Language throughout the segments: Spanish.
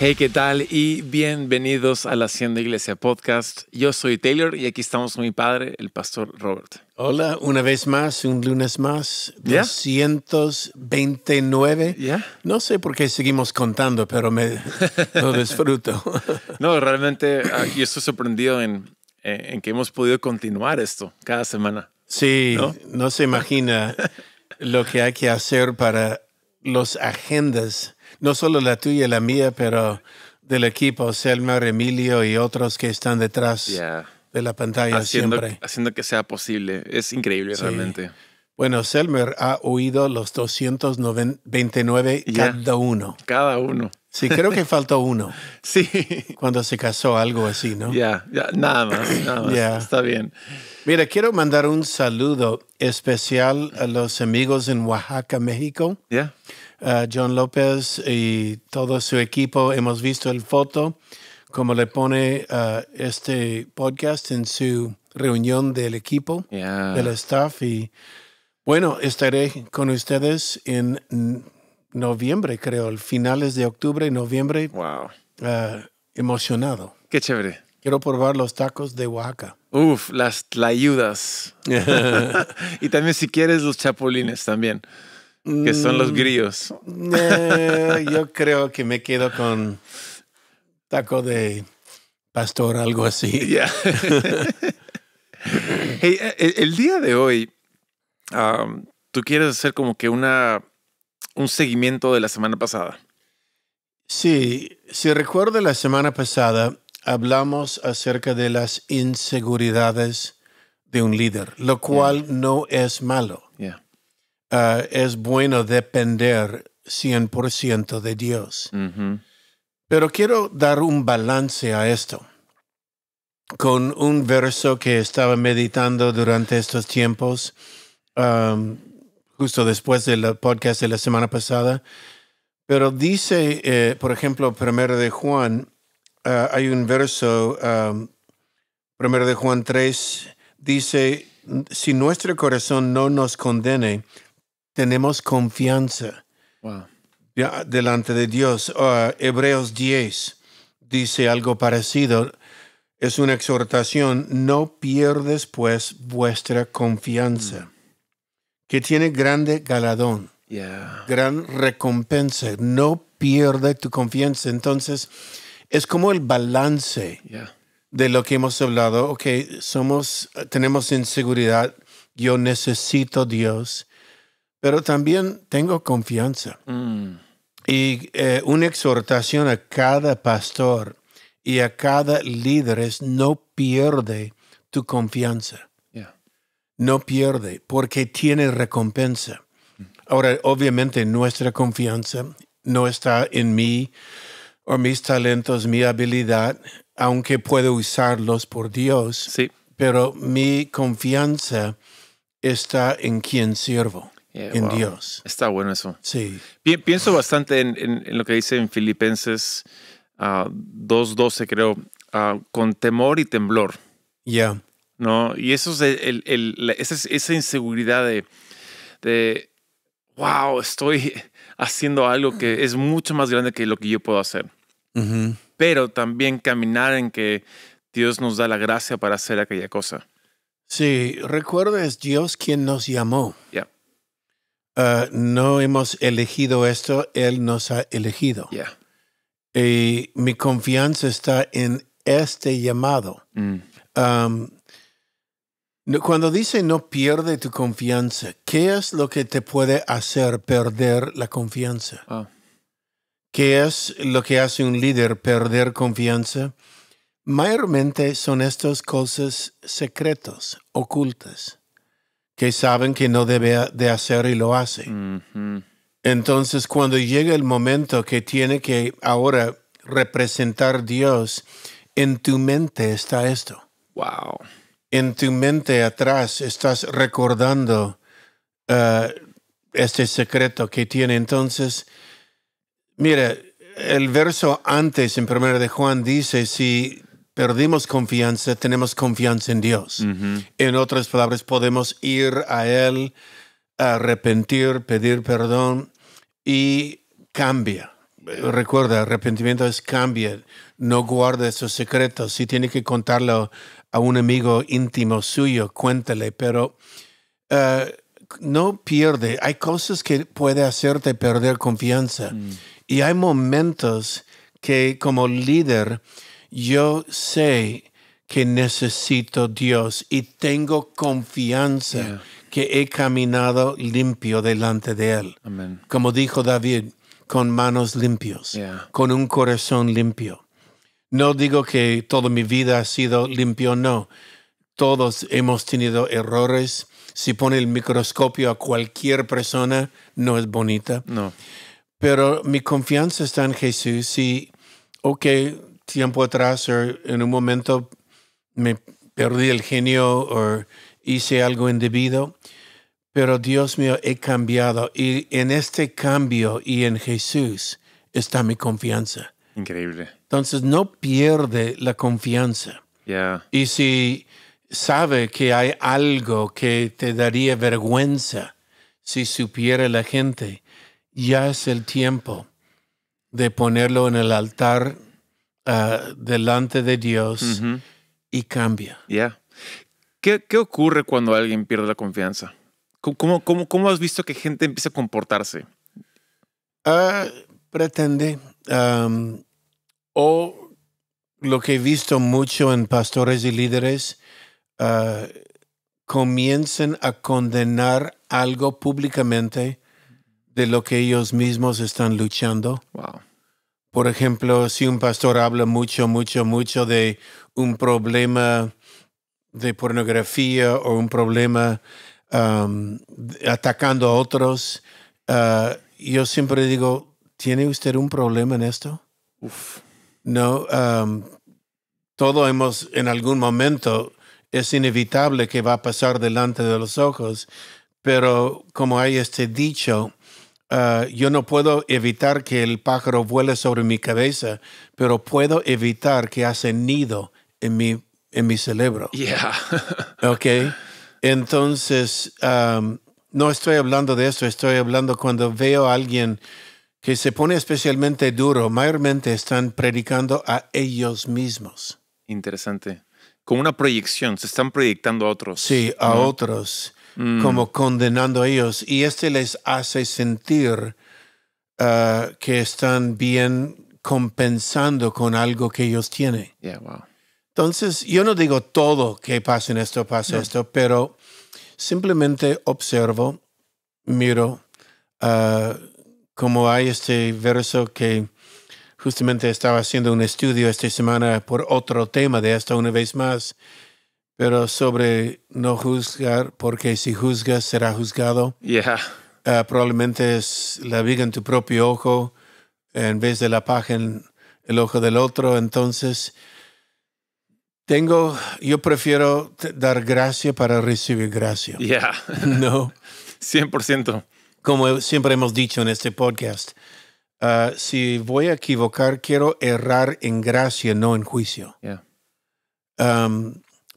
Hey, ¿qué tal? Y bienvenidos a la Hacienda Iglesia Podcast. Yo soy Taylor y aquí estamos con mi padre, el pastor Robert. Hola, una vez más, un lunes más, 229. No sé por qué seguimos contando, pero me lo disfruto. no, realmente ah, yo estoy sorprendido en, eh, en que hemos podido continuar esto cada semana. Sí, no, no se imagina lo que hay que hacer para los agendas no solo la tuya y la mía, pero del equipo, Selmer, Emilio y otros que están detrás de la pantalla siempre. Haciendo que sea posible. Es increíble realmente. Bueno, Selmer ha oído los 229 cada uno. Cada uno. Sí, creo que faltó uno. sí. Cuando se casó, algo así, ¿no? Ya, nada más, nada más. Está bien. Mira, quiero mandar un saludo especial a los amigos en Oaxaca, México. Ya John López y todo su equipo, hemos visto el foto, como le pone este podcast en su reunión del equipo, del staff. Y bueno, estaré con ustedes en noviembre, creo, finales de octubre, noviembre. Wow. emocionado. Qué chévere. Quiero probar los tacos de Oaxaca. Uf, las ayudas y también si quieres los chapulines también. Que son los mm, grillos. Eh, yo creo que me quedo con taco de pastor, algo así. Eh, eh, el día de hoy, um, tú quieres hacer como que un seguimiento de la semana pasada. Sí, si recuerdo la semana pasada, hablamos acerca de las inseguridades de un líder, lo cual no es malo. Eh, es bueno depender 100% de Dios. Pero quiero dar un balance a esto con un verso que estaba meditando durante estos tiempos, um, justo después del podcast de la semana pasada. Pero dice, eh, por ejemplo, primero de Juan, eh, hay un verso, um, primero de Juan 3, dice, si nuestro corazón no nos condene, tenemos confianza delante de Dios. Ah, Hebreos 10 dice algo parecido. Es una exhortación, no pierdes pues vuestra confianza, mm. que tiene grande galadón, gran recompensa. No pierde tu confianza. Entonces, es como el balance de lo que hemos hablado. Ok, somos, tenemos inseguridad. Yo necesito Dios pero también tengo confianza. Mm. Y eh, una exhortación a cada pastor y a cada líder es no pierde tu confianza. No pierde, porque tiene recompensa. Mm. Ahora, obviamente nuestra confianza no está en mí o mis talentos, mi habilidad, aunque puedo usarlos por Dios. Sí. Pero mi confianza está en quien sirvo en Dios. Está bueno eso. Sí. pienso bastante en, lo que dice en Filipenses 2.12, ah, creo, ah, con temor y temblor. Ya. ¿No? Y eso es esa, inseguridad de, wow, estoy haciendo algo que es mucho más grande que lo que yo puedo hacer. Pero también caminar en que Dios nos da la gracia para hacer aquella cosa. Sí, recuerda, es Dios quien nos llamó. Ya. Uh, no hemos elegido esto, Él nos ha elegido. Y mi confianza está en este llamado. Mm. Um, cuando dice no pierde tu confianza, ¿qué es lo que te puede hacer perder la confianza? Ah. ¿Qué es lo que hace un líder perder confianza? Mayormente son estas cosas secretas, ocultas que saben que no debe de hacer y lo hace Entonces, cuando llega el momento que tiene que ahora representar Dios, en tu mente está esto. Wow. En tu mente atrás estás recordando eh, este secreto que tiene. Entonces, mira, el verso antes en Primera de Juan dice, si perdimos confianza, tenemos confianza en Dios. En otras palabras, podemos ir a Él, arrepentir, pedir perdón y cambia. Recuerda, arrepentimiento es cambia, no guarde esos secretos. Si tiene que contarlo a un amigo íntimo suyo, cuéntale, pero eh, no pierde. Hay cosas que puede hacerte perder confianza mm. y hay momentos que como líder yo sé que necesito Dios y tengo confianza que he caminado limpio delante de Él. Como dijo David, con manos limpios, con un corazón limpio. No digo que toda mi vida ha sido limpio, no. Todos hemos tenido errores. Si pone el microscopio a cualquier persona, no es bonita. No. Pero mi confianza está en Jesús y, ok, tiempo atrás o en un momento me perdí el genio o hice algo indebido, pero Dios mío, he cambiado y en este cambio y en Jesús está mi confianza. Increíble. Entonces no pierde la confianza. Y si sabe que hay algo que te daría vergüenza si supiera la gente, ya es el tiempo de ponerlo en el altar Ah, delante de Dios y cambia. ¿Qué, ocurre cuando alguien pierde la confianza? ¿Cómo, cómo, cómo has visto que gente empieza a comportarse? Ah, pretende. o lo que he visto mucho en pastores y líderes, ah, comiencen a condenar algo públicamente de lo que ellos mismos están luchando. Wow. Por ejemplo, si un pastor habla mucho, mucho, mucho de un problema de pornografía o un problema atacando a otros, ah, yo siempre digo, ¿tiene usted un problema en esto? No, todo hemos en algún momento, es inevitable que va a pasar delante de los ojos, pero como hay este dicho, Ah, yo no puedo evitar que el pájaro vuele sobre mi cabeza, pero puedo evitar que hace nido en mi, en mi cerebro. Yeah. ok. Entonces, no estoy hablando de eso. estoy hablando cuando veo a alguien que se pone especialmente duro, mayormente están predicando a ellos mismos. Interesante. Como una proyección, se están proyectando a otros. Sí, a otros. Mm. como condenando a ellos. Y este les hace sentir ah, que están bien compensando con algo que ellos tienen. Entonces, yo no digo todo que pasa en esto, pasa esto, pero simplemente observo, miro, ah, como hay este verso que justamente estaba haciendo un estudio esta semana por otro tema de esto una vez más, pero sobre no juzgar, porque si juzgas será juzgado. Yeah. Ah, probablemente es la viga en tu propio ojo en vez de la paja en el ojo del otro. Entonces, tengo, yo prefiero dar gracia para recibir gracia. Yeah. no. 100%. Como siempre hemos dicho en este podcast, ah, si voy a equivocar, quiero errar en gracia, no en juicio. Yeah.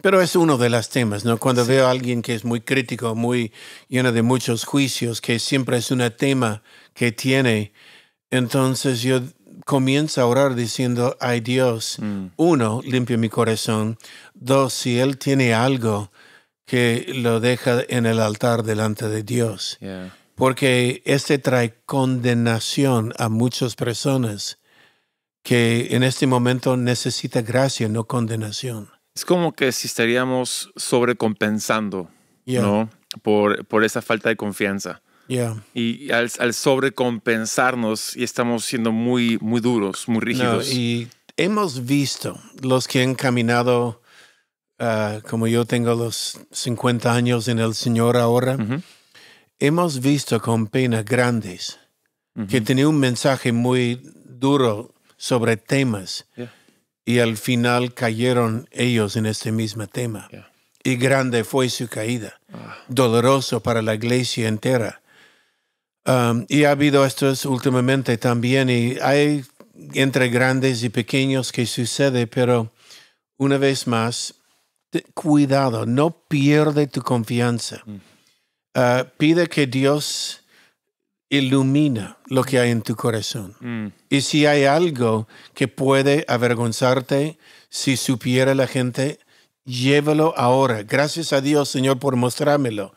Pero es uno de los temas, ¿no? Cuando veo a alguien que es muy crítico, muy lleno de muchos juicios, que siempre es un tema que tiene, entonces yo comienzo a orar diciendo, ay Dios, mm. uno, limpia mi corazón, dos, si Él tiene algo que lo deja en el altar delante de Dios, porque este trae condenación a muchas personas que en este momento necesita gracia, no condenación es como que si estaríamos sobrecompensando, ¿no? Por, por esa falta de confianza. Y al, sobrecompensarnos, y estamos siendo muy, muy duros, muy rígidos. y hemos visto los que han caminado, ah, como yo tengo los 50 años en el Señor ahora, hemos visto con penas grandes que tenía un mensaje muy duro sobre temas. Y al final cayeron ellos en este mismo tema. Y grande fue su caída, ah. doloroso para la iglesia entera. Um, y ha habido estos últimamente también, y hay entre grandes y pequeños que sucede, pero una vez más, cuidado, no pierde tu confianza. Mm. Uh, pide que Dios ilumina lo que hay en tu corazón. Mm. Y si hay algo que puede avergonzarte, si supiera la gente, llévalo ahora. Gracias a Dios, Señor, por mostrármelo.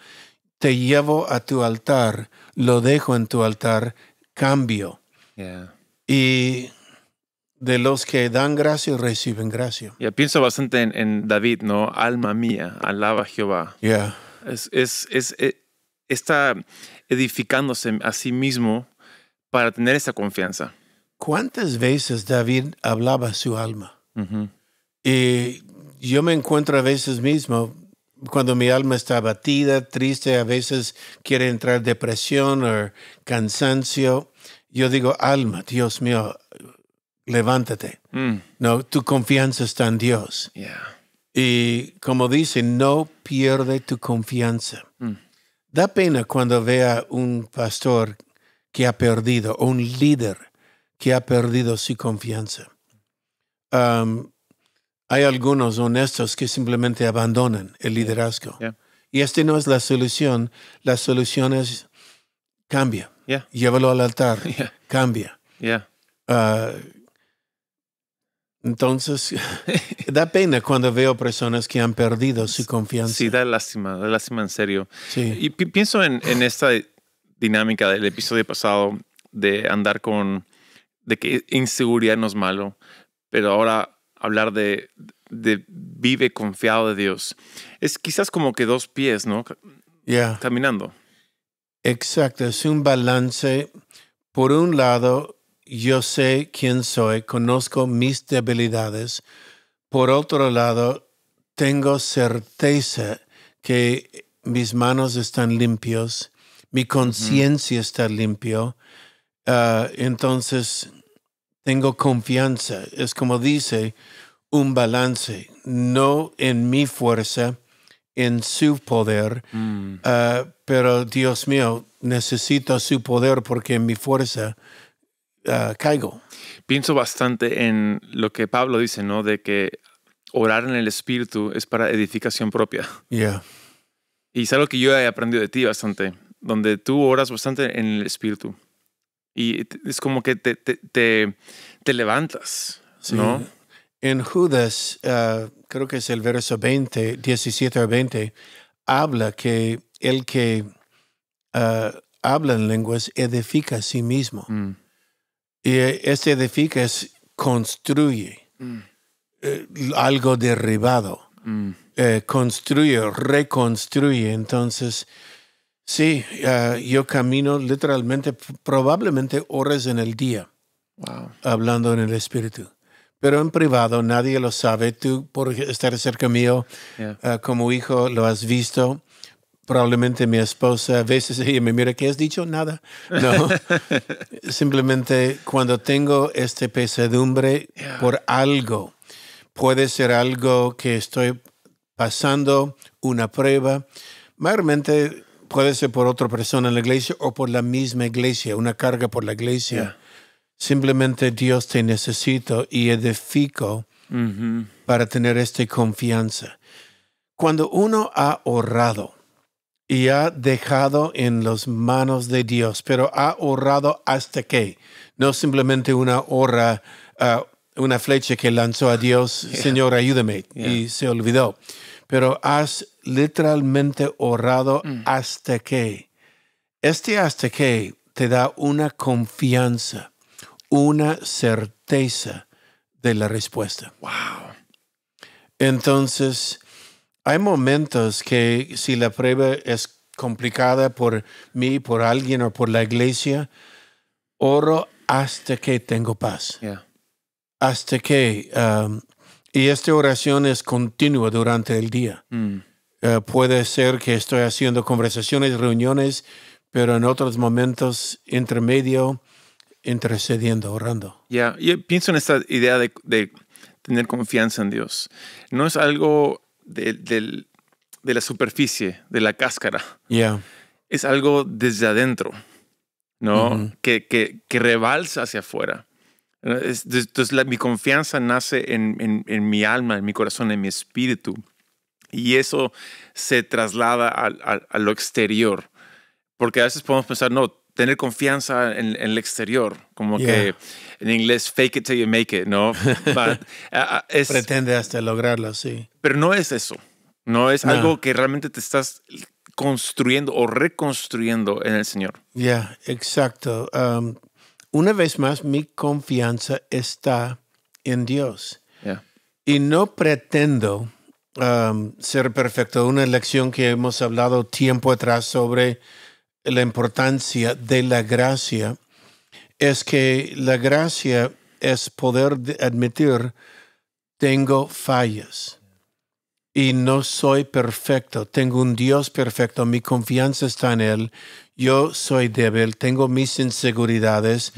Te llevo a tu altar, lo dejo en tu altar, cambio. Y de los que dan gracia reciben gracia. Ya pienso bastante en, David, ¿no? Alma mía, alaba a Jehová. es, es eh, está edificándose a sí mismo para tener esa confianza. ¿Cuántas veces David hablaba su alma? Y yo me encuentro a veces mismo, cuando mi alma está abatida, triste, a veces quiere entrar depresión o cansancio, yo digo, alma, Dios mío, levántate. Mm. No, tu confianza está en Dios. Y como dice, no pierde tu confianza. Mm. Da pena cuando vea un pastor que ha perdido, un líder que ha perdido su confianza. Um, hay algunos honestos que simplemente abandonan el liderazgo. Y esta no es la solución. La solución es cambia. Llévalo al altar. Cambia. Uh, entonces, da pena cuando veo personas que han perdido su confianza. Sí, da lástima, da lástima en serio. Y pienso en, esta dinámica del episodio pasado de andar con, de que inseguridad no es malo, pero ahora hablar de, vive confiado de Dios. Es quizás como que dos pies, ¿no? Ya. Caminando. Exacto, es un balance. Por un lado, yo sé quién soy, conozco mis debilidades. Por otro lado, tengo certeza que mis manos están limpios, mi conciencia está limpio. Ah, entonces, tengo confianza. Es como dice, un balance, no en mi fuerza, en su poder, mm. ah, pero Dios mío, necesito su poder porque en mi fuerza Ah, caigo. Pienso bastante en lo que Pablo dice, ¿no? De que orar en el Espíritu es para edificación propia. Yeah. Y es algo que yo he aprendido de ti bastante, donde tú oras bastante en el Espíritu. Y es como que te, te, levantas, ¿no? En Judas, ah, creo que es el verso 20, 17 a 20, habla que el que ah, habla en lenguas edifica a sí mismo. Mm. Y eh, ese edifica es construye mm. eh, algo derribado, mm. eh, construye, reconstruye. Entonces, sí, yo camino literalmente, probablemente horas en el día, hablando en el espíritu. Pero en privado nadie lo sabe. Tú, por estar cerca mío, como hijo, lo has visto probablemente mi esposa a veces me mira, ¿qué has dicho? Nada. No. Simplemente cuando tengo esta pesadumbre por algo, puede ser algo que estoy pasando, una prueba, mayormente puede ser por otra persona en la iglesia o por la misma iglesia, una carga por la iglesia. Simplemente Dios te necesito y edifico mm-hmm. para tener esta confianza. Cuando uno ha ahorrado y ha dejado en las manos de Dios, pero ha ahorrado hasta que, no simplemente una hora, ah, una flecha que lanzó a Dios, Señor, ayúdame, y se olvidó. Pero has literalmente ahorrado mm. hasta que. Este hasta que te da una confianza, una certeza de la respuesta. Wow. Entonces, hay momentos que si la prueba es complicada por mí, por alguien o por la iglesia, oro hasta que tengo paz. Hasta que... Um, y esta oración es continua durante el día. Mm. Eh, puede ser que estoy haciendo conversaciones, reuniones, pero en otros momentos intermedio, intercediendo, orando. Ya, yo pienso en esta idea de, de, tener confianza en Dios. No es algo de, la superficie, de la cáscara. Es algo desde adentro, ¿no? que, que, rebalsa hacia afuera. Entonces, mi confianza nace en, mi alma, en mi corazón, en mi espíritu. Y eso se traslada a lo exterior. Porque a veces podemos pensar, no, tener confianza en, el exterior, como que en inglés fake it till you make it, ¿no? Ah, ah, es, Pretende hasta lograrlo, sí. Pero no es eso, no es algo que realmente te estás construyendo o reconstruyendo en el Señor. Ya, yeah, exacto. Um, una vez más, mi confianza está en Dios. Y no pretendo um, ser perfecto. Una lección que hemos hablado tiempo atrás sobre la importancia de la gracia es que la gracia es poder admitir, tengo fallas y no soy perfecto, tengo un Dios perfecto, mi confianza está en Él, yo soy débil, tengo mis inseguridades,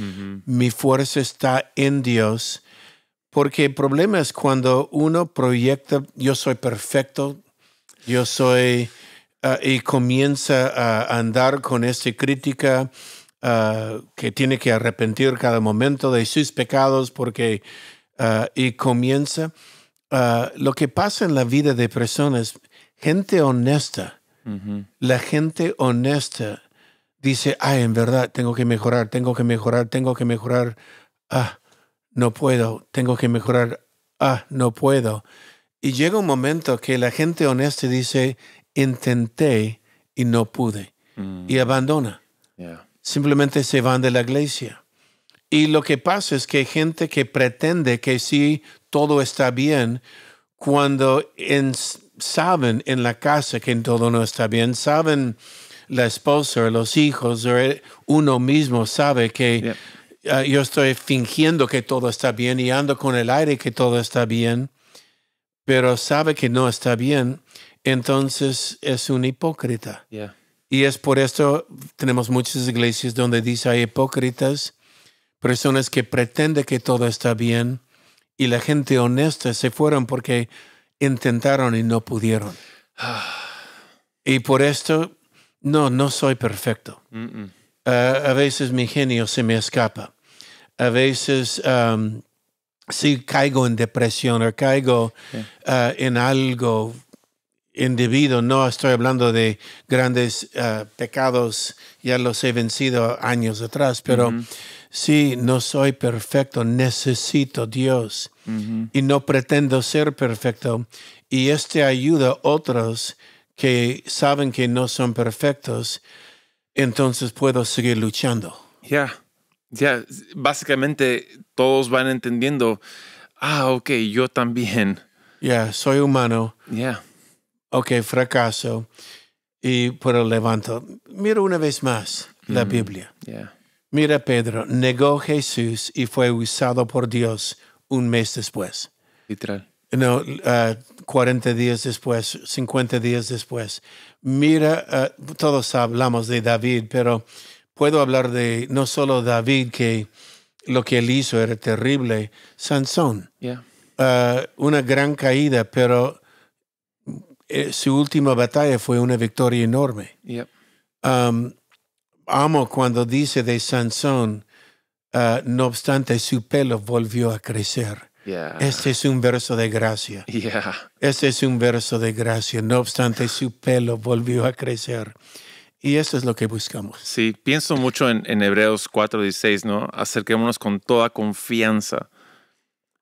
mi fuerza está en Dios, porque el problema es cuando uno proyecta, yo soy perfecto, yo soy Ah, y comienza a andar con esta crítica ah, que tiene que arrepentir cada momento de sus pecados porque ah, y comienza lo que pasa en la vida de personas, gente honesta, la gente honesta dice, ay, en verdad, tengo que mejorar, tengo que mejorar, tengo que mejorar, ah, no puedo, tengo que mejorar, ah, no puedo. Y llega un momento que la gente honesta dice, intenté y no pude. Mm. Y abandona. Simplemente se van de la iglesia. Y lo que pasa es que hay gente que pretende que sí, todo está bien, cuando saben en la casa que todo no está bien, saben la esposa, los hijos, o uno mismo sabe que ah, yo estoy fingiendo que todo está bien y ando con el aire que todo está bien, pero sabe que no está bien entonces es un hipócrita. Y es por esto tenemos muchas iglesias donde dice hay hipócritas, personas que pretenden que todo está bien y la gente honesta se fueron porque intentaron y no pudieron. y por esto, no, no soy perfecto. a veces mi genio se me escapa. A veces um, sí caigo en depresión o caigo uh, en algo no estoy hablando de grandes ah, pecados, ya los he vencido años atrás, pero si sí, no soy perfecto, necesito Dios y no pretendo ser perfecto. Y este ayuda a otros que saben que no son perfectos, entonces puedo seguir luchando. Ya, ya, básicamente todos van entendiendo, ah, ok, yo también. Ya, soy humano. Ya ok, fracaso, y pero levanto. Mira una vez más la mm-hmm. Biblia. Mira, Pedro negó Jesús y fue usado por Dios un mes después. Literal. No, 40 uh, días después, 50 días después. Mira, uh, todos hablamos de David, pero puedo hablar de no solo David, que lo que él hizo era terrible, Sansón. Uh, una gran caída, pero eh, su última batalla fue una victoria enorme. Um, amo cuando dice de Sansón, uh, no obstante su pelo volvió a crecer. Este es un verso de gracia. Este es un verso de gracia. No obstante su pelo volvió a crecer. Y eso es lo que buscamos. Sí, pienso mucho en, en Hebreos 4:16, ¿no? Acerquémonos con toda confianza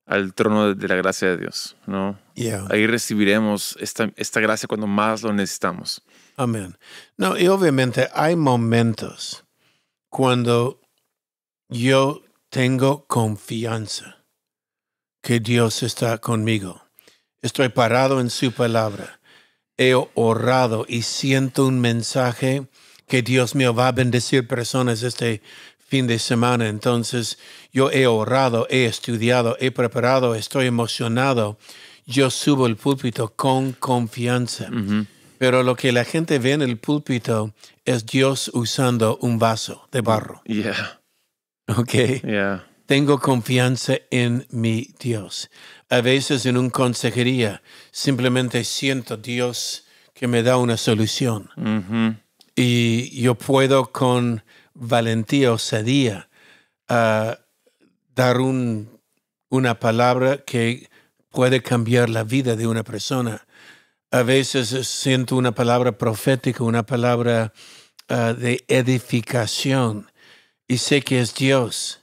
al trono de la gracia de Dios, ¿no? Ahí recibiremos esta, esta gracia cuando más lo necesitamos. Amén. No, y obviamente hay momentos cuando yo tengo confianza que Dios está conmigo. Estoy parado en su palabra. He orado y siento un mensaje que Dios me va a bendecir personas este, fin de semana, entonces yo he ahorrado, he estudiado, he preparado, estoy emocionado, yo subo el púlpito con confianza. Pero lo que la gente ve en el púlpito es Dios usando un vaso de barro. Yeah. Ok. Tengo confianza en mi Dios. A veces en un consejería simplemente siento Dios que me da una solución. Y yo puedo con valentía, osadía a dar un, una palabra que puede cambiar la vida de una persona. A veces siento una palabra profética, una palabra ah, de edificación, y sé que es Dios.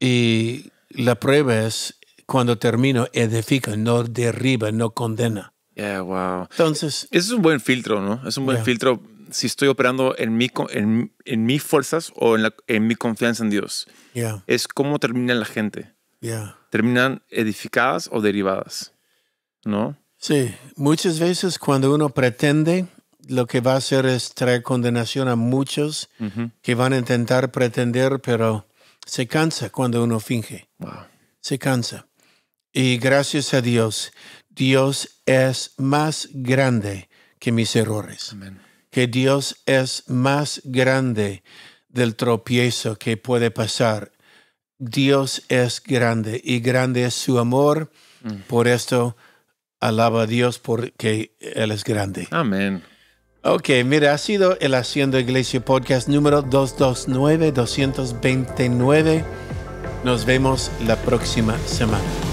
Y la prueba es cuando termino, edifica, no derriba, no condena. Entonces. Es un buen filtro, ¿no? Es un buen filtro si estoy operando en, mi, en, en mis fuerzas o en, en, mi confianza en Dios. Es cómo termina la gente. Terminan edificadas o derivadas. ¿No? Sí, muchas veces cuando uno pretende, lo que va a hacer es traer condenación a muchos que van a intentar pretender, pero se cansa cuando uno finge. Se cansa. Y gracias a Dios, Dios es más grande que mis errores. Amén que Dios es más grande del tropiezo que puede pasar. Dios es grande y grande es su amor. Mm. Por esto, alaba a Dios porque Él es grande. Amén. Ok, mira, ha sido el Haciendo Iglesia Podcast número 229-229. Nos vemos la próxima semana.